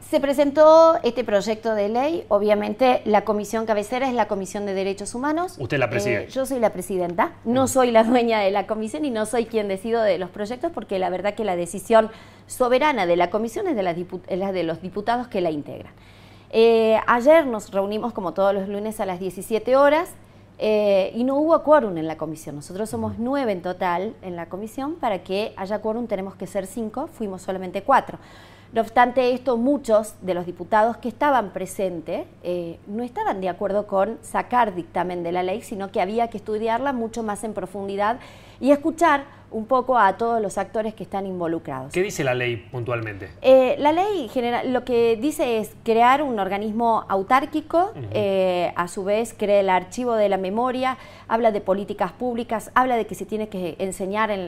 Se presentó este proyecto de ley, obviamente la comisión cabecera es la Comisión de Derechos Humanos. Usted la preside. Eh, yo soy la presidenta, no soy la dueña de la comisión y no soy quien decido de los proyectos porque la verdad que la decisión soberana de la comisión es de, la de los diputados que la integran. Eh, ayer nos reunimos como todos los lunes a las 17 horas eh, y no hubo quórum en la comisión. Nosotros somos nueve en total en la comisión, para que haya quórum tenemos que ser cinco, fuimos solamente cuatro. No obstante esto, muchos de los diputados que estaban presentes eh, no estaban de acuerdo con sacar dictamen de la ley, sino que había que estudiarla mucho más en profundidad y escuchar un poco a todos los actores que están involucrados. ¿Qué dice la ley puntualmente? Eh, la ley general, lo que dice es crear un organismo autárquico, eh, a su vez crea el archivo de la memoria, habla de políticas públicas, habla de que se tiene que enseñar en,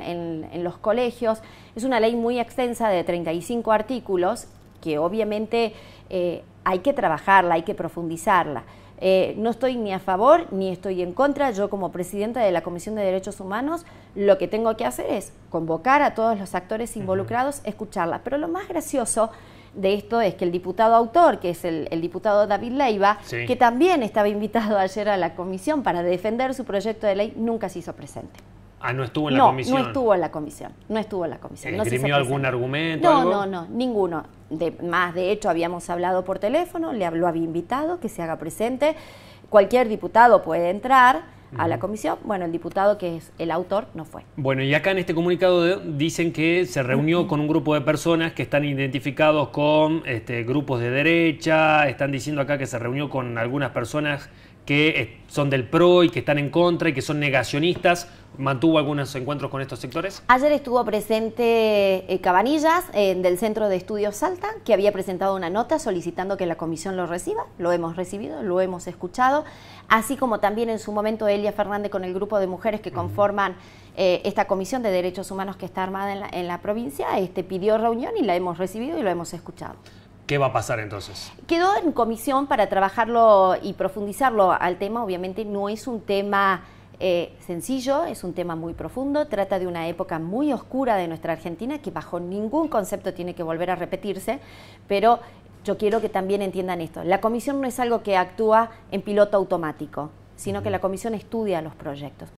los colegios. Es una ley muy extensa de 35 artículos que obviamente eh, hay que trabajarla, hay que profundizarla. Eh, no estoy ni a favor ni estoy en contra. Yo como presidenta de la Comisión de Derechos Humanos lo que tengo que hacer es convocar a todos los actores involucrados, escucharla. Pero lo más gracioso de esto es que el diputado autor, que es el, diputado David Leiva, que también estaba invitado ayer a la comisión para defender su proyecto de ley, nunca se hizo presente. Ah, no estuvo en la comisión. No, estuvo en la comisión. No estuvo en la comisión. No algún argumento? No, no, no, ninguno. De, más, de hecho, habíamos hablado por teléfono, le lo había invitado que se haga presente. Cualquier diputado puede entrar a la comisión. Bueno, el diputado que es el autor no fue. Bueno, y acá en este comunicado dicen que se reunió con un grupo de personas que están identificados con este, grupos de derecha, están diciendo acá que se reunió con algunas personas que eh, son del PRO y que están en contra y que son negacionistas. ¿Mantuvo algunos encuentros con estos sectores? Ayer estuvo presente eh, Cabanillas del Centro de Estudios Salta, que había presentado una nota solicitando que la comisión lo reciba. Lo hemos recibido, lo hemos escuchado. Así como también en su momento Elia Fernández con el grupo de mujeres que conforman eh, esta Comisión de Derechos Humanos que está armada en la, en la provincia, este, pidió reunión y la hemos recibido y lo hemos escuchado. ¿Qué va a pasar entonces? Quedó en comisión para trabajarlo y profundizarlo al tema. Obviamente no es un tema eh, sencillo, es un tema muy profundo, trata de una época muy oscura de nuestra Argentina que bajo ningún concepto tiene que volver a repetirse, pero yo quiero que también entiendan esto. La comisión no es algo que actúa en piloto automático, sino que la comisión estudia los proyectos.